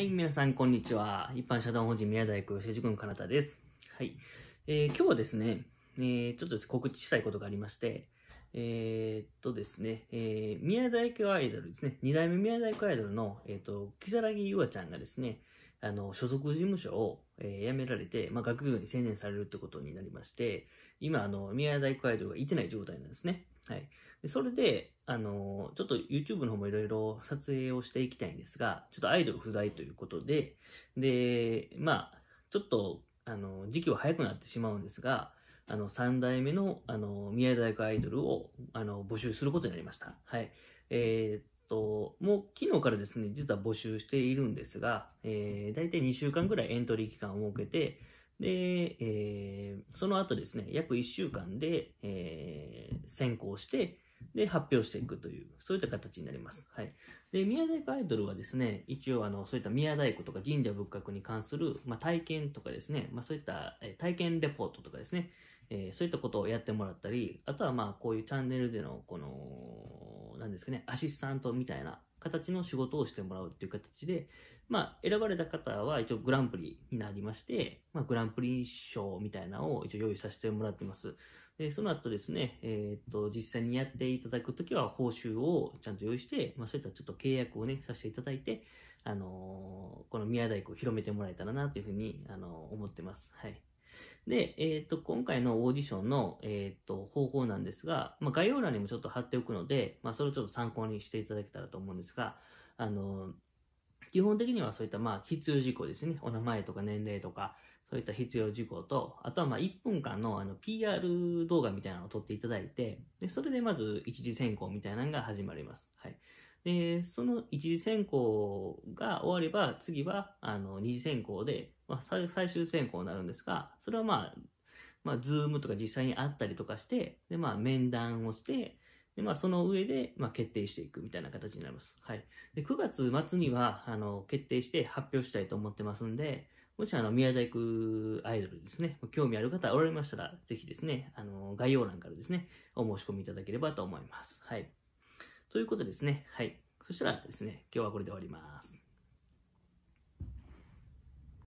はい、皆さん、こんにちは。一般社団法人宮大工政治軍かなたです。はい。えー、今日はですね、えー、ちょっと告知したいことがありまして、えー、っとですね、えー、宮大工アイドルですね、二代目宮大工アイドルの、えー、っと、木更木ゆあちゃんがですね、あの、所属事務所を、えー、辞められて、まあ、学業に専念されるってことになりまして、今、あの、宮台アイドルがいてない状態なんですね。はい。でそれで、あの、ちょっと YouTube の方もいろいろ撮影をしていきたいんですが、ちょっとアイドル不在ということで、で、まあ、ちょっと、あの、時期は早くなってしまうんですが、あの、3代目の、あの、宮台アイドルを、あの、募集することになりました。はい。えー、と、もう昨日からですね、実は募集しているんですが、えー、大体2週間ぐらいエントリー期間を設けて、で、えー、その後ですね、約1週間で、えー、選して、で、発表していくという、そういった形になります。はい。で、宮大工アイドルはですね、一応、あの、そういった宮大工とか神社仏閣に関する、まあ、体験とかですね、まあ、そういった、え体験レポートとかですね、えー、そういったことをやってもらったり、あとは、まあ、こういうチャンネルでの、この、なんですかね、アシスタントみたいな形の仕事をしてもらうっていう形で、まあ、選ばれた方は一応グランプリになりまして、まあ、グランプリ賞みたいなのを一応用意させてもらってます。で、その後ですね、えー、っと、実際にやっていただくときは報酬をちゃんと用意して、まあ、そういったちょっと契約をね、させていただいて、あのー、この宮大工を広めてもらえたらなというふうに、あのー、思ってます。はい。で、えっ、ー、と、今回のオーディションの、えっ、ー、と、方法なんですが、まあ、概要欄にもちょっと貼っておくので、まあ、それをちょっと参考にしていただけたらと思うんですが、あの、基本的にはそういった、まあ、必要事項ですね。お名前とか年齢とか、そういった必要事項と、あとはまあ1分間のあの PR 動画みたいなのを撮っていただいて、でそれでまず一次選考みたいなのが始まります。はい。で、その一次選考が終われば、次は、あの、二次選考で、まあ、最終選考になるんですが、それはまあ、まあ、ズームとか実際に会ったりとかして、で、まあ、面談をして、で、まあ、その上で、まあ、決定していくみたいな形になります。はい。で、9月末には、あの、決定して発表したいと思ってますんで、もし、あの、宮大工アイドルですね、興味ある方おられましたら、ぜひですね、あの、概要欄からですね、お申し込みいただければと思います。はい。ということですね。はい。そしたらですね、今日はこれで終わります。